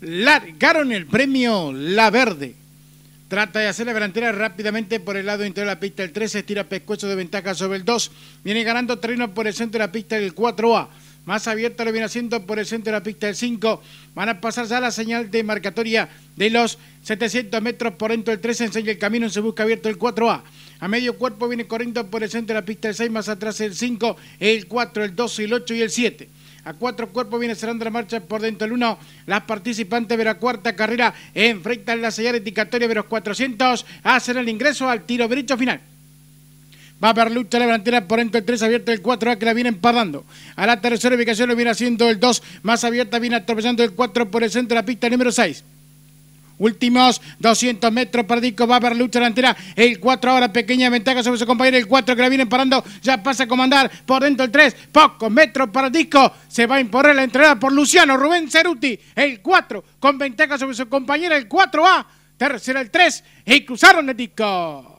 largaron el premio La Verde. Trata de hacer la delantera rápidamente por el lado interior de la pista el 13, estira pescuezo de ventaja sobre el 2. Viene ganando terreno por el centro de la pista el 4A. Más abierto lo viene haciendo por el centro de la pista el 5. Van a pasar ya la señal de marcatoria de los 700 metros por dentro del 13. Enseña el camino, se busca abierto el 4A. A medio cuerpo viene corriendo por el centro de la pista el 6, más atrás el 5, el 4, el 2, el 8 y el 7. A cuatro cuerpos viene cerrando la marcha por dentro del uno, Las participantes de la cuarta carrera enfrentan la señal indicatoria de los 400. Hacen el ingreso al tiro derecho final. Va a haber lucha la delantera por dentro el 3, abierto el 4 que la viene empardando. A la tercera ubicación lo viene haciendo el 2, más abierta viene atropellando el cuatro por el centro de la pista número seis. Últimos 200 metros para disco, va a haber lucha delantera. El 4 ahora, pequeña ventaja sobre su compañero. El 4 que la viene parando, ya pasa a comandar por dentro el 3. Pocos metros para disco, Se va a imponer la entrada por Luciano Rubén Ceruti. El 4 con ventaja sobre su compañero. El 4A, tercero el 3. Y cruzaron el disco.